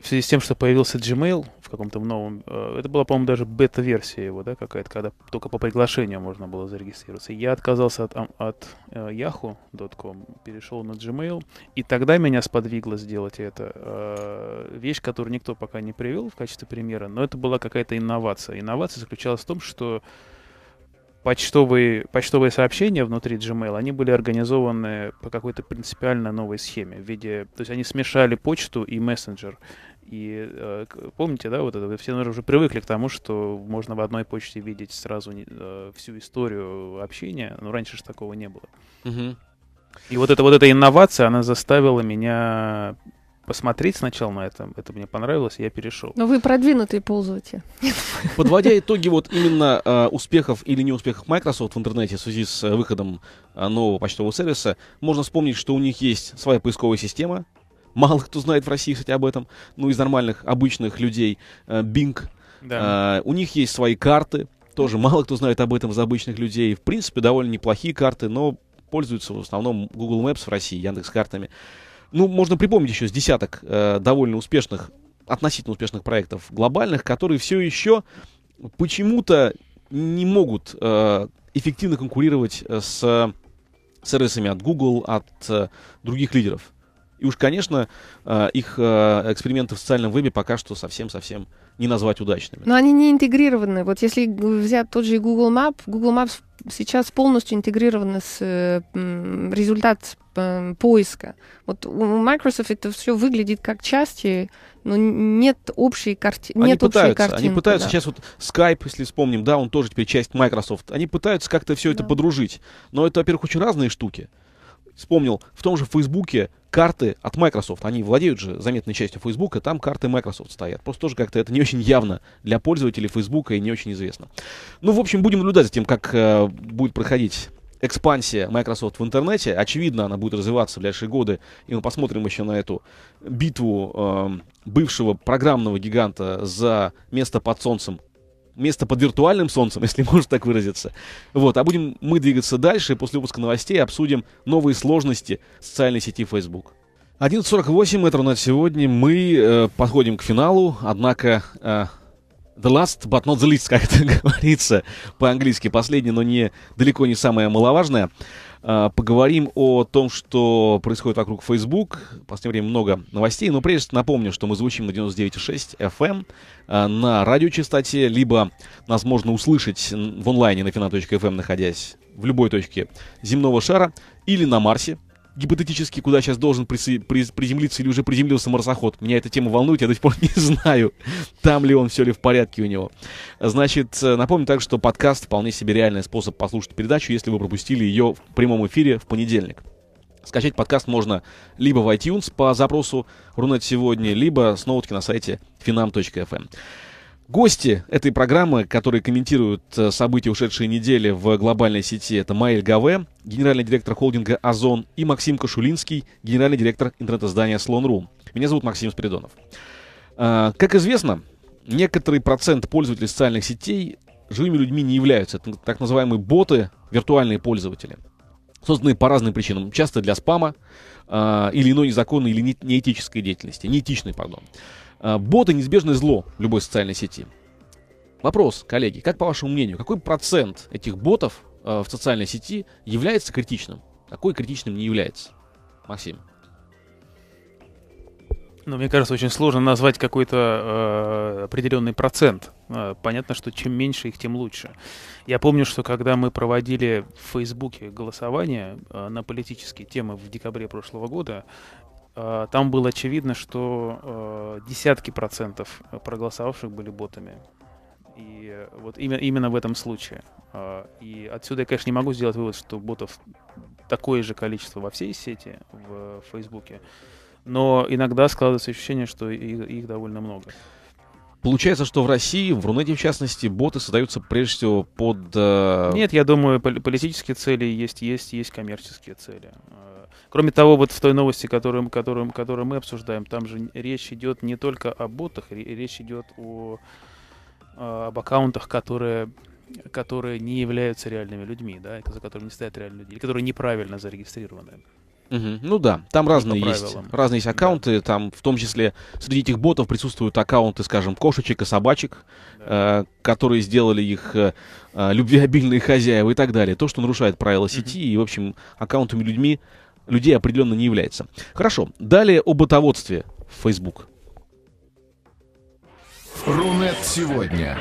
C: связи с тем, что появился Gmail каком-то новом... Э, это была, по-моему, даже бета-версия его, да, какая-то, когда только по приглашению можно было зарегистрироваться. Я отказался от, от э, yahoo.com, перешел на Gmail, и тогда меня сподвигло сделать это. Э, вещь, которую никто пока не привел в качестве примера, но это была какая-то инновация. Инновация заключалась в том, что почтовые, почтовые сообщения внутри Gmail, они были организованы по какой-то принципиально новой схеме. В виде, то есть они смешали почту и мессенджер. Uh, и э, помните, да, вот это, все, наверное, уже привыкли к тому, что можно в одной почте видеть сразу э, всю историю общения, но раньше же такого не было. Угу. И вот эта вот эта инновация, она заставила меня посмотреть сначала на это. Это мне понравилось, и я перешел.
D: Но ну, вы продвинутые пользователь.
C: Подводя итоги вот именно э, успехов или неуспехов Microsoft в интернете
A: в связи с э, выходом э, нового почтового сервиса, можно вспомнить, что у них есть своя поисковая система, Мало кто знает в России, кстати, об этом. Ну, из нормальных, обычных людей. Бинг. Э, да. Э, у них есть свои карты. Тоже мало кто знает об этом из обычных людей. В принципе, довольно неплохие карты, но пользуются в основном Google Maps в России, Яндекс картами. Ну, можно припомнить еще с десяток э, довольно успешных, относительно успешных проектов глобальных, которые все еще почему-то не могут эффективно конкурировать с сервисами от Google, от других лидеров. И уж, конечно, э, их э, эксперименты в социальном вебе пока что совсем-совсем не назвать удачными.
D: Но они не интегрированы. Вот если взять тот же Google Map, Google Maps сейчас полностью интегрирован с э, результат поиска. Вот у Microsoft это все выглядит как части, но нет общей картины. Они нет пытаются, общей картинки, они пытаются да. сейчас вот
A: Skype, если вспомним, да, он тоже теперь часть Microsoft. Они пытаются как-то все да. это подружить, но это, во-первых, очень разные штуки вспомнил, в том же Фейсбуке карты от Microsoft. Они владеют же заметной частью Фейсбука, там карты Microsoft стоят. Просто тоже как-то это не очень явно для пользователей Фейсбука и не очень известно. Ну, в общем, будем наблюдать за тем, как э, будет проходить экспансия Microsoft в интернете. Очевидно, она будет развиваться в ближайшие годы, и мы посмотрим еще на эту битву э, бывшего программного гиганта за место под солнцем место под виртуальным солнцем, если можно так выразиться. Вот, а будем мы двигаться дальше, и после выпуска новостей обсудим новые сложности социальной сети Facebook. 1:48 это у нас сегодня. Мы э, подходим к финалу, однако э, The last but not the least, как это говорится по-английски. Последний, но не, далеко не самое маловажное. А, поговорим о том, что происходит вокруг Facebook. В последнее время много новостей. Но прежде напомню, что мы звучим на 99.6 FM эм, а, на радиочастоте, либо нас можно услышать в онлайне на fina.fm, эм, находясь в любой точке земного шара или на Марсе гипотетически, куда сейчас должен приземлиться или уже приземлился марсоход. Меня эта тема волнует, я до сих пор не знаю, там ли он, все ли в порядке у него. Значит, э, напомню также, что подкаст вполне себе реальный способ послушать передачу, если вы пропустили ее в прямом эфире в понедельник. Скачать подкаст можно либо в iTunes по запросу «Рунет сегодня», либо с ноутки на сайте finam.fm. Гости этой программы, которые комментируют э, события ушедшей недели в глобальной сети, это Майль Гаве, генеральный директор холдинга «Озон», и Максим Кашулинский, генеральный директор интернет-издания «Слон.ру». Меня зовут Максим Спиридонов. Э, как известно, некоторый процент пользователей социальных сетей живыми людьми не являются. Это так называемые боты, виртуальные пользователи. Созданные по разным причинам. Часто для спама, э, или иной незаконной или неэтической деятельности, неэтичной, пардон. А, боты – неизбежное зло любой социальной сети. Вопрос, коллеги, как по вашему мнению, какой процент этих ботов э, в социальной сети является критичным? А какой критичным не является? Максим.
C: Ну, мне кажется, очень сложно назвать какой-то э, определенный процент. понятно, что чем меньше их, тем лучше. Я помню, что когда мы проводили в Фейсбуке голосование э, на политические темы в декабре прошлого года, Э, там было очевидно, что э, десятки процентов проголосовавших были ботами. И вот именно, именно в этом случае. Э, и отсюда я, конечно, не могу сделать вывод, что ботов такое же количество во всей сети, в Фейсбуке. Но иногда складывается ощущение, что их, их довольно много. Получается, что
A: в России, в Рунете в частности, боты создаются прежде всего под... Э... Нет,
C: я думаю, пол- политические цели есть, есть, есть коммерческие цели. Э, кроме того, вот в той новости, которую, которую, которую мы обсуждаем, там же речь идет не только о ботах, речь идет о, э, об аккаунтах, которые которые не являются реальными людьми, да, за которыми не стоят реальные люди, или которые неправильно зарегистрированы.
A: Угу. Ну да, там разные есть, разные есть аккаунты, да. там в том числе среди этих ботов присутствуют аккаунты, скажем, кошечек и собачек, да. э, которые сделали их э, э любвеобильные хозяева и так далее. То, что нарушает правила сети угу. и, в общем, аккаунтами людьми, людей определенно не является. Хорошо, далее о ботоводстве в Facebook.
B: Рунет сегодня.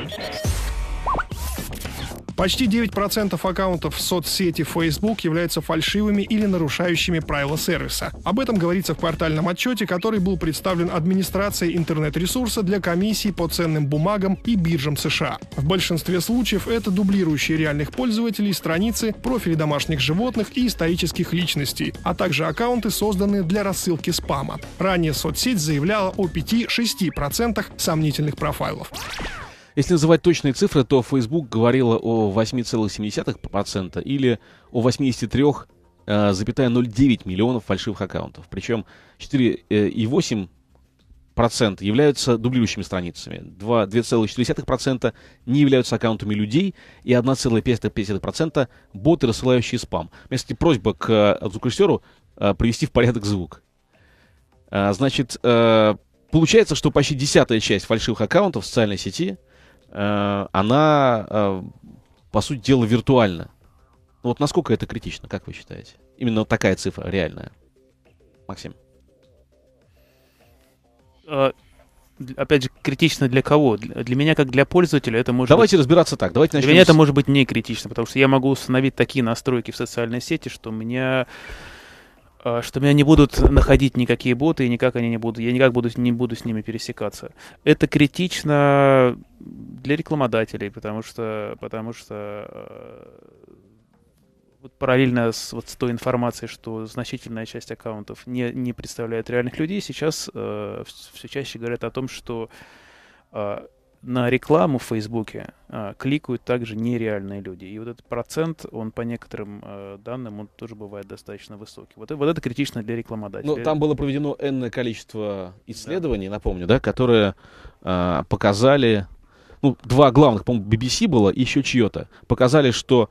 B: Почти 9% аккаунтов в соцсети Facebook являются фальшивыми или нарушающими правила сервиса. Об этом говорится в квартальном отчете, который был представлен администрацией интернет-ресурса для комиссии по ценным бумагам и биржам США. В большинстве случаев это дублирующие реальных пользователей страницы, профили домашних животных и исторических личностей, а также аккаунты, созданные для рассылки спама. Ранее соцсеть заявляла о 5-6% сомнительных профайлов.
A: Если называть точные цифры, то Facebook говорила о 8,7% или о 83,09 э, миллионов фальшивых аккаунтов. Причем 4,8% являются дублирующими страницами, 2,4% не являются аккаунтами людей и 1,5% боты, рассылающие спам. У меня, кстати, просьба к э, звукорежиссеру э, привести в порядок звук. Значит, получается, что почти десятая часть фальшивых аккаунтов в социальной сети Э, она, э, по сути дела, виртуальна. Вот насколько это критично, как вы считаете? Именно такая цифра реальная. Максим.
C: Э, опять же, критично для кого? Для, меня, как для пользователя, это может Давайте быть... разбираться так. Давайте начнем. Для меня это может быть не критично, потому что я могу установить такие настройки в социальной сети, что у меня Э, что меня не будут находить никакие боты, и никак они не будут, я никак буду, не буду с ними пересекаться. Это критично для рекламодателей, потому что, потому что э, вот параллельно с, вот, с той информацией, что значительная часть аккаунтов не, не представляет реальных людей, сейчас э, все чаще говорят о том, что э, на рекламу в Фейсбуке а, кликают также нереальные люди. И вот этот процент, он по некоторым а, данным, он тоже бывает достаточно высокий. Вот, э, вот это критично для рекламодателя. Ну, там было проведено энное количество исследований, да. напомню,
A: да, которые а, показали, ну, два главных, по-моему, BBC было и еще чье-то, показали, что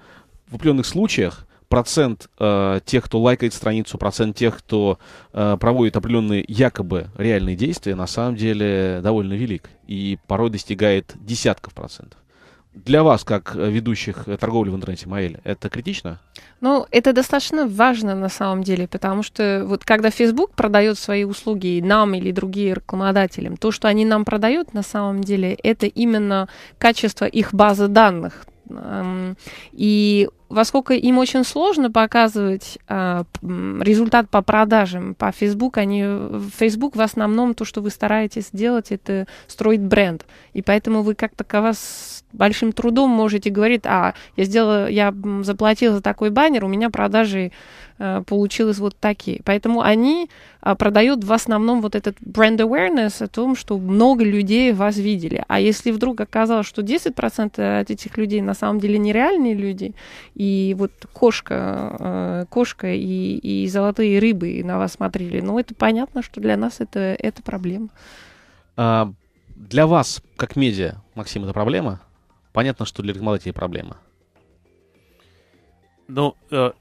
A: в определенных случаях процент э, тех, кто лайкает страницу, процент тех, кто э, проводит определенные якобы реальные действия, на самом деле довольно велик и порой достигает десятков процентов. Для вас, как э, ведущих э, торговли в интернете, Маэль, это критично?
D: Ну, это достаточно важно на самом деле, потому что вот когда Facebook продает свои услуги нам или другим рекламодателям, то, что они нам продают на самом деле, это именно качество их базы данных, Эм, и во сколько им очень сложно показывать э, результат по продажам по Facebook, они в Facebook в основном то, что вы стараетесь сделать, это строить бренд, и поэтому вы как такова с большим трудом можете говорить, а я сделала, я заплатила за такой баннер, у меня продажи Э, получилось вот такие. Поэтому они а, продают в основном вот этот бренд awareness о том, что много людей вас видели. А если вдруг оказалось, что 10% от этих людей на самом деле нереальные люди, и вот кошка, э, кошка и, и золотые рыбы на вас смотрели, ну это понятно, что для нас это, это проблема.
A: А для вас, как медиа, Максим, это проблема? Понятно, что для рекламодателей проблема.
C: Ну, э,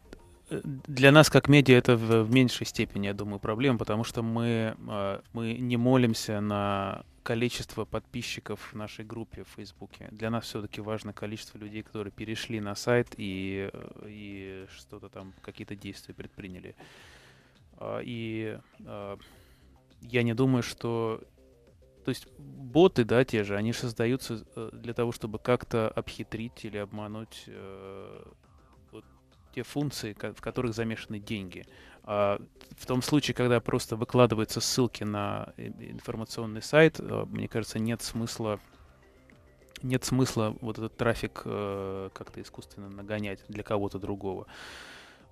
C: для нас как медиа это в, меньшей степени, я думаю, проблема, потому что мы, а, мы не молимся на количество подписчиков в нашей группе в Фейсбуке. Для нас все-таки важно количество людей, которые перешли на сайт и, и что-то там, какие-то действия предприняли. А, и а, я не думаю, что... То есть боты, да, те же, они создаются э, для того, чтобы как-то обхитрить или обмануть э, те функции, в которых замешаны деньги. А, в том случае, когда просто выкладываются ссылки на э, информационный сайт, э, мне кажется, нет смысла нет смысла вот этот трафик э, как-то искусственно нагонять для кого-то другого.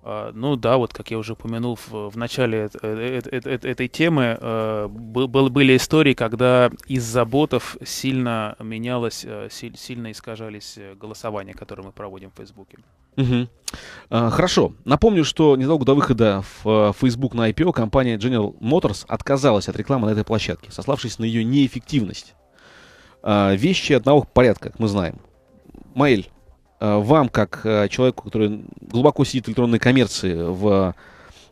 C: А, ну да, вот как я уже упомянул в, в начале этой темы, а, был были истории, когда из за ботов сильно менялось, а, сильно искажались э, голосования, которые мы проводим в Фейсбуке. Угу.
A: Хорошо. Напомню, что незадолго до выхода в Facebook э, на IPO компания General Motors отказалась от рекламы на этой площадке, сославшись на ее неэффективность. Вещи одного порядка, как мы знаем. Маэль, Э, вам, как э, человеку, который глубоко сидит в электронной коммерции в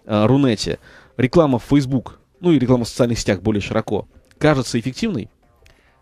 A: э, Рунете, реклама в Facebook, ну и реклама в социальных сетях более широко, кажется эффективной?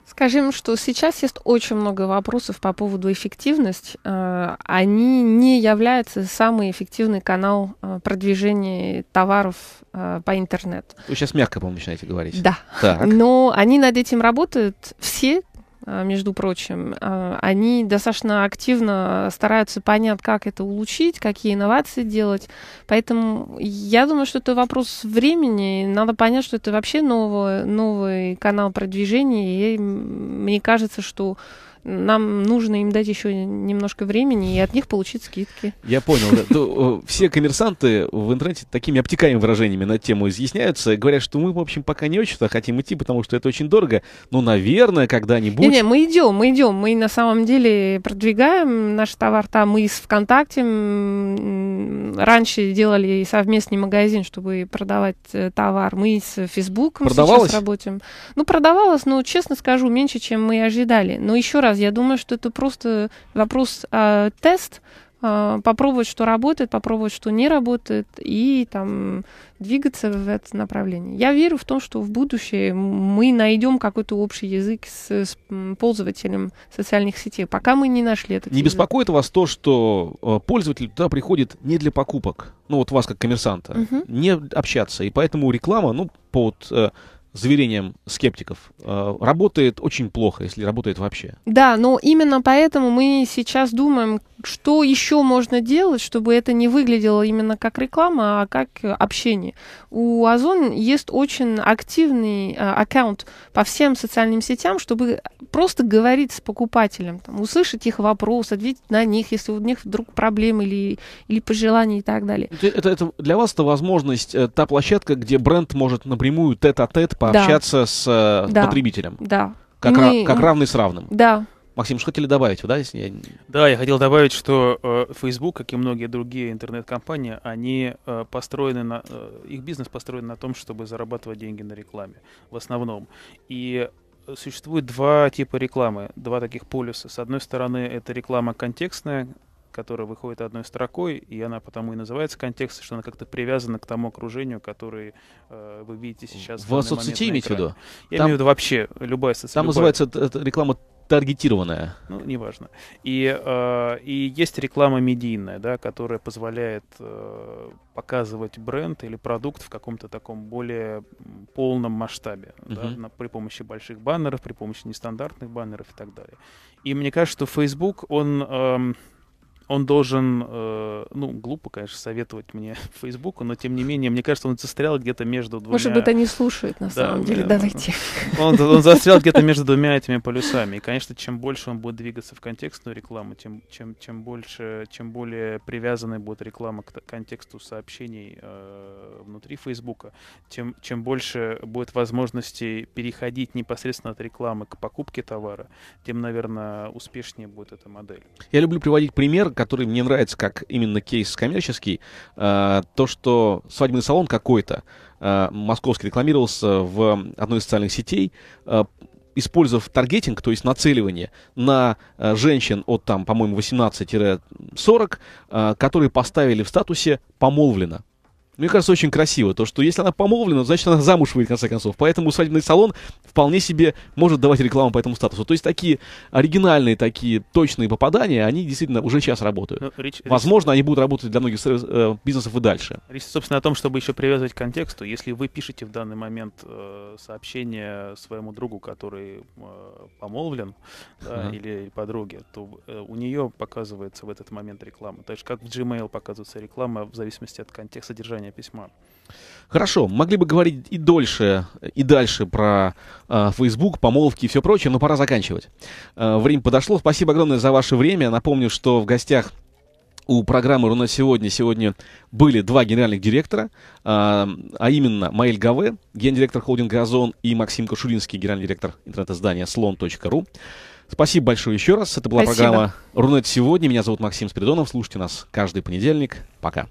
D: Скажем, что сейчас есть очень много вопросов по поводу эффективности. Они не являются самый эффективный канал продвижения товаров по интернету.
A: Вы сейчас мягко, по-моему, начинаете говорить. Да. Так.
D: Но они над этим работают все, Э, между прочим, э, они достаточно активно стараются понять, как это улучшить, какие инновации делать. Поэтому я думаю, что это вопрос времени. Надо понять, что это вообще новый, новый канал продвижения. И мне кажется, что нам нужно им дать еще немножко времени и от них получить скидки. Я понял. Да.
A: То, э, все коммерсанты в интернете такими обтекаемыми выражениями на тему изъясняются. Говорят, что мы, в общем, пока не очень хотим идти, потому что это очень дорого. Но, наверное, когда-нибудь... Не, не, мы
D: идем, мы идем. Мы на самом деле продвигаем наш товар там. Мы из ВКонтакте раньше делали совместный магазин, чтобы продавать э, товар. Мы с Фейсбуком сейчас работаем. Ну, продавалось, но, честно скажу, меньше, чем мы ожидали. Но еще раз раз, я думаю, что это просто вопрос э, тест, э, попробовать, что работает, попробовать, что не работает, и там двигаться в это направление. Я верю в том, что в будущее мы найдем какой-то общий язык с, с пользователем социальных сетей. Пока мы не нашли этот. Не язык.
A: беспокоит вас то, что э, пользователь туда приходит не для покупок, ну вот вас как коммерсанта, угу. не общаться, и поэтому реклама, ну под вот, э, заверениям скептиков, э, работает очень плохо, если работает вообще.
D: Да, но именно поэтому мы сейчас думаем, что еще можно делать, чтобы это не выглядело именно как реклама, а как общение? У Озон есть очень активный а, аккаунт по всем социальным сетям, чтобы просто говорить с покупателем, там, услышать их вопрос, ответить на них, если у них вдруг проблемы или, или пожелания и так далее.
A: Это, это для вас это возможность, э, та площадка, где бренд может напрямую тет-а-тет пообщаться да. с э, да. потребителем? Да. Как, Мы... ра- как равный с равным? Да. Максим, что хотели добавить? Да, если я...
C: да я хотел добавить, что э, Facebook, как и многие другие интернет-компании, они э, построены на... Э, их бизнес построен на том, чтобы зарабатывать деньги на рекламе в основном. И э, существует два типа рекламы, два таких полюса. С одной стороны, это реклама контекстная, которая выходит одной строкой, и она потому и называется контекст, что она как-то привязана к тому окружению, которое э, вы видите сейчас. В, в соцсети имеете в виду? Я там, имею в виду вообще любая соцсеть. Там любая. называется
A: реклама таргетированная.
C: Ну, неважно. И, э, и есть реклама медийная, да, которая позволяет э, показывать бренд или продукт в каком-то таком более полном масштабе, uh-huh. да, на, при помощи больших баннеров, при помощи нестандартных баннеров и так далее. И мне кажется, что Facebook, он... Э, он должен, э, ну, глупо, конечно, советовать мне Фейсбуку, но тем не менее, мне кажется, он застрял где-то между двумя... Может быть, они слушают, на да, самом э, деле, да, э, давайте. Он, он застрял где-то между двумя этими полюсами. И, конечно, чем больше он будет двигаться в контекстную рекламу, тем, чем, чем больше, чем более привязанной будет реклама к контексту сообщений э, внутри Фейсбука, тем, чем больше будет возможностей переходить непосредственно от рекламы к покупке товара, тем, наверное, успешнее будет эта модель.
A: Я люблю приводить пример, который мне нравится как именно кейс коммерческий, э, то, что свадебный салон какой-то э, московский рекламировался в одной из социальных сетей, э, использовав таргетинг, то есть нацеливание на женщин от там, по-моему, 18-40, которые поставили в статусе «помолвлено» мне кажется, очень красиво. То, что если она помолвлена, значит, она замуж выйдет, в конце концов. Поэтому свадебный салон вполне себе может давать рекламу по этому статусу. То есть такие оригинальные, такие точные попадания, они действительно уже сейчас работают. Ну, речь, Возможно, речь... они будут работать для многих сервис, э, бизнесов и дальше.
C: Речь, собственно, о том, чтобы еще привязывать к контексту. Если вы пишете в данный момент э, сообщение своему другу, который э, помолвлен, да, или, или подруге, то э, у нее показывается в этот момент реклама. Так же, как в Gmail показывается реклама в зависимости от контекста содержания написания письма.
A: Хорошо, могли бы говорить и дольше, и дальше про э, Facebook, помолвки и все прочее, но пора заканчивать. Э, время подошло. Спасибо огромное за ваше время. Напомню, что в гостях у программы «Руна сегодня» сегодня были два генеральных директора, а, а именно Маэль Гаве, гендиректор холдинга «Озон» и Максим Кашулинский, генеральный директор интернет-издания «Слон.ру». Спасибо большое еще раз. Это была Спасибо. программа «Рунет сегодня». Меня зовут Максим Спиридонов. Слушайте нас каждый понедельник. Пока.